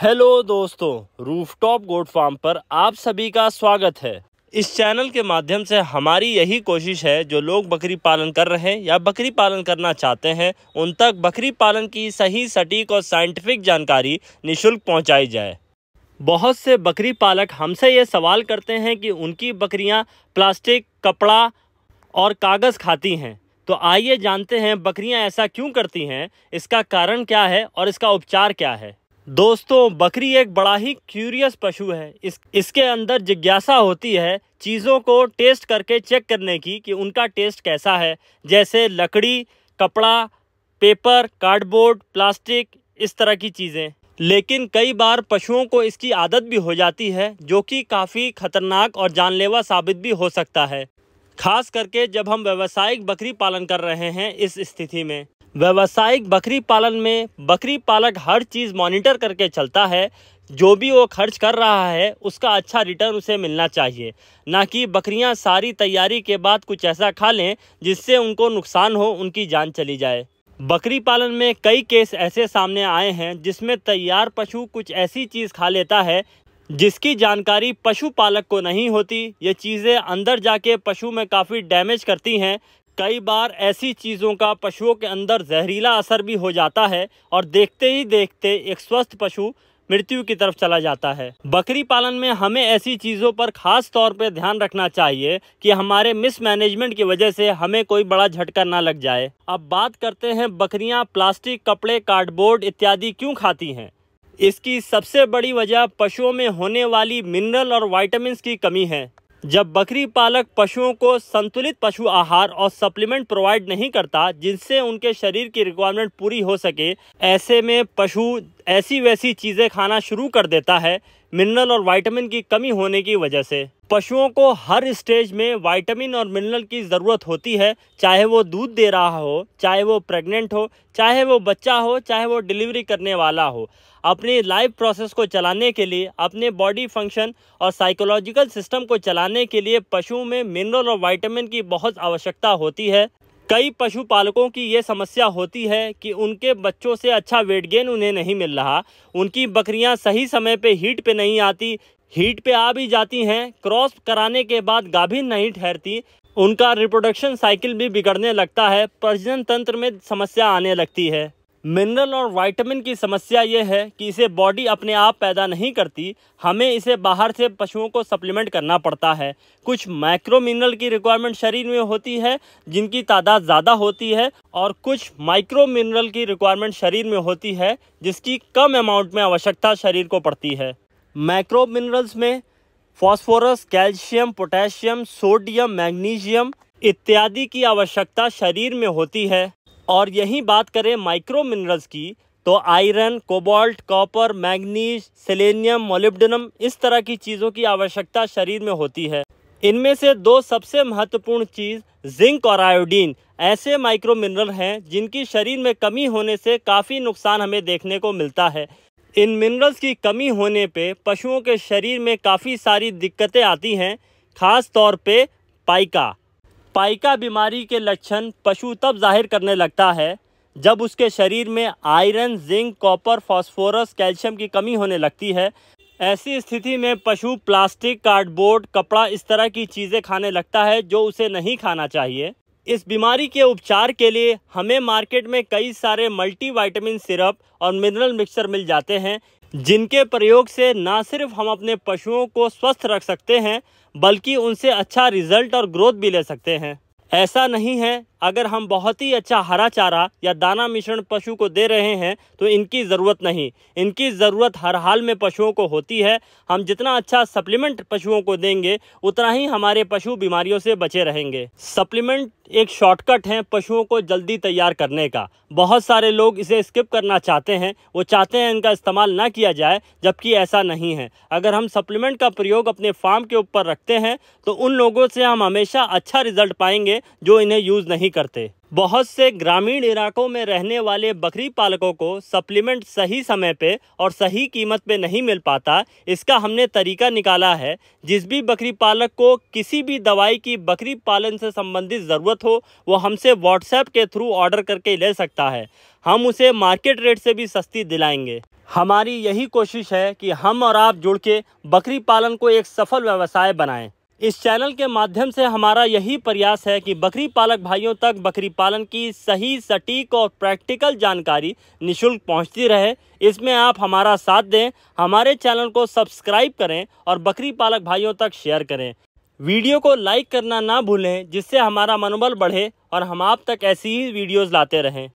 hello दोस्तों rooftop goat farm पर आप सभी का स्वागत है इस चैनल के माध्यम से हमारी यही कोशिश है जो लोग बकरी पालन कर रहे हैं या बकरी पालन करना चाहते हैं उन तक बकरी पालन की सही सटीक और साइंटिफिक जानकारी निशुल्क पहुंचाई जाए बहुत से बकरी पालक हमसे ये सवाल करते हैं कि उनकी बकरियां प्लास्टिक कपड़ा और कागज़ खाती हैं तो आइए जानते हैं बकरियाँ ऐसा क्यों करती हैं इसका कारण क्या है और इसका उपचार क्या है दोस्तों बकरी एक बड़ा ही क्यूरियस पशु है इस इसके अंदर जिज्ञासा होती है चीज़ों को टेस्ट करके चेक करने की कि उनका टेस्ट कैसा है जैसे लकड़ी कपड़ा पेपर कार्डबोर्ड प्लास्टिक इस तरह की चीज़ें लेकिन कई बार पशुओं को इसकी आदत भी हो जाती है जो कि काफ़ी खतरनाक और जानलेवा साबित भी हो सकता है खास करके जब हम व्यावसायिक बकरी पालन कर रहे हैं इस स्थिति में व्यावसायिक बकरी पालन में बकरी पालक हर चीज़ मॉनिटर करके चलता है जो भी वो खर्च कर रहा है उसका अच्छा रिटर्न उसे मिलना चाहिए ना कि बकरियां सारी तैयारी के बाद कुछ ऐसा खा लें जिससे उनको नुकसान हो उनकी जान चली जाए बकरी पालन में कई केस ऐसे सामने आए हैं जिसमें तैयार पशु कुछ ऐसी चीज़ खा लेता है जिसकी जानकारी पशुपालक को नहीं होती ये चीज़ें अंदर जाके पशु में काफ़ी डैमेज करती हैं कई बार ऐसी चीज़ों का पशुओं के अंदर जहरीला असर भी हो जाता है और देखते ही देखते एक स्वस्थ पशु मृत्यु की तरफ चला जाता है बकरी पालन में हमें ऐसी चीज़ों पर खास तौर पर ध्यान रखना चाहिए कि हमारे मिसमैनेजमेंट की वजह से हमें कोई बड़ा झटका ना लग जाए अब बात करते हैं बकरियां प्लास्टिक कपड़े कार्डबोर्ड इत्यादि क्यों खाती हैं इसकी सबसे बड़ी वजह पशुओं में होने वाली मिनरल और वाइटामिन की कमी है जब बकरी पालक पशुओं को संतुलित पशु आहार और सप्लीमेंट प्रोवाइड नहीं करता जिससे उनके शरीर की रिक्वायरमेंट पूरी हो सके ऐसे में पशु ऐसी वैसी चीज़ें खाना शुरू कर देता है मिनरल और वाइटामिन की कमी होने की वजह से पशुओं को हर स्टेज में वाइटामिन और मिनरल की ज़रूरत होती है चाहे वो दूध दे रहा हो चाहे वो प्रेग्नेंट हो चाहे वो बच्चा हो चाहे वो डिलीवरी करने वाला हो अपनी लाइफ प्रोसेस को चलाने के लिए अपने बॉडी फंक्शन और साइकोलॉजिकल सिस्टम को चलाने के लिए पशुओं में मिनरल और वाइटामिन की बहुत आवश्यकता होती है कई पशुपालकों की ये समस्या होती है कि उनके बच्चों से अच्छा वेट गेन उन्हें नहीं मिल रहा उनकी बकरियां सही समय पे हीट पे नहीं आती हीट पे आ भी जाती हैं क्रॉस कराने के बाद गाभिन नहीं ठहरती उनका रिप्रोडक्शन साइकिल भी बिगड़ने लगता है प्रजनन तंत्र में समस्या आने लगती है मिनरल और वाइटामिन की समस्या ये है कि इसे बॉडी अपने आप पैदा नहीं करती हमें इसे बाहर से पशुओं को सप्लीमेंट करना पड़ता है कुछ माइक्रो मिनरल की रिक्वायरमेंट शरीर में होती है जिनकी तादाद ज़्यादा होती है और कुछ माइक्रो मिनरल की रिक्वायरमेंट शरीर में होती है जिसकी कम अमाउंट में आवश्यकता शरीर को पड़ती है माइक्रो मिनरल्स में phosphorus calcium potassium sodium magnesium इत्यादि की आवश्यकता शरीर में होती है और यही बात करें माइक्रो मिनरल्स की तो iron cobalt copper manganese selenium molybdenum इस तरह की चीज़ों की आवश्यकता शरीर में होती है इनमें से दो सबसे महत्वपूर्ण चीज़ जिंक और आयोडीन ऐसे माइक्रो मिनरल हैं जिनकी शरीर में कमी होने से काफ़ी नुकसान हमें देखने को मिलता है इन मिनरल्स की कमी होने पे पशुओं के शरीर में काफ़ी सारी दिक्कतें आती हैं खास तौर पे पाइका पाइका बीमारी के लक्षण पशु तब जाहिर करने लगता है जब उसके शरीर में iron zinc copper phosphorus calcium की कमी होने लगती है ऐसी स्थिति में पशु प्लास्टिक कार्डबोर्ड कपड़ा इस तरह की चीज़ें खाने लगता है जो उसे नहीं खाना चाहिए इस बीमारी के उपचार के लिए हमें मार्केट में कई सारे वाइटमिन सिरप और मिनरल मिक्सचर मिल जाते हैं जिनके प्रयोग से ना सिर्फ हम अपने पशुओं को स्वस्थ रख सकते हैं बल्कि उनसे अच्छा रिजल्ट और ग्रोथ भी ले सकते हैं ऐसा नहीं है अगर हम बहुत ही अच्छा हरा चारा या दाना मिश्रण पशु को दे रहे हैं तो इनकी ज़रूरत नहीं इनकी ज़रूरत हर हाल में पशुओं को होती है हम जितना अच्छा सप्लीमेंट पशुओं को देंगे उतना ही हमारे पशु बीमारियों से बचे रहेंगे सप्लीमेंट एक शॉर्टकट है पशुओं को जल्दी तैयार करने का बहुत सारे लोग इसे स्किप करना चाहते हैं वो चाहते हैं इनका इस्तेमाल ना किया जाए जबकि ऐसा नहीं है अगर हम सप्लीमेंट का प्रयोग अपने फार्म के ऊपर रखते हैं तो उन लोगों से हम हमेशा अच्छा रिजल्ट पाएंगे जो इन्हें यूज़ नहीं नहीं करते बहुत से ग्रामीण इलाकों में रहने वाले बकरी पालकों को सप्लीमेंट सही समय पे और सही कीमत पे नहीं मिल पाता इसका हमने तरीका निकाला है जिस भी बकरी पालक को किसी भी दवाई की बकरी पालन से संबंधित ज़रूरत हो वो हमसे व्हाट्सएप के थ्रू ऑर्डर करके ले सकता है हम उसे मार्केट रेट से भी सस्ती दिलाएंगे हमारी यही कोशिश है कि हम और आप जुड़ के बकरी पालन को एक सफल व्यवसाय बनाएं इस चैनल के माध्यम से हमारा यही प्रयास है कि बकरी पालक भाइयों तक बकरी पालन की सही सटीक और प्रैक्टिकल जानकारी निशुल्क पहुंचती रहे इसमें आप हमारा साथ दें हमारे चैनल को सब्सक्राइब करें और बकरी पालक भाइयों तक शेयर करें वीडियो को लाइक करना ना भूलें जिससे हमारा मनोबल बढ़े और हम आप तक ऐसी ही वीडियोज़ लाते रहें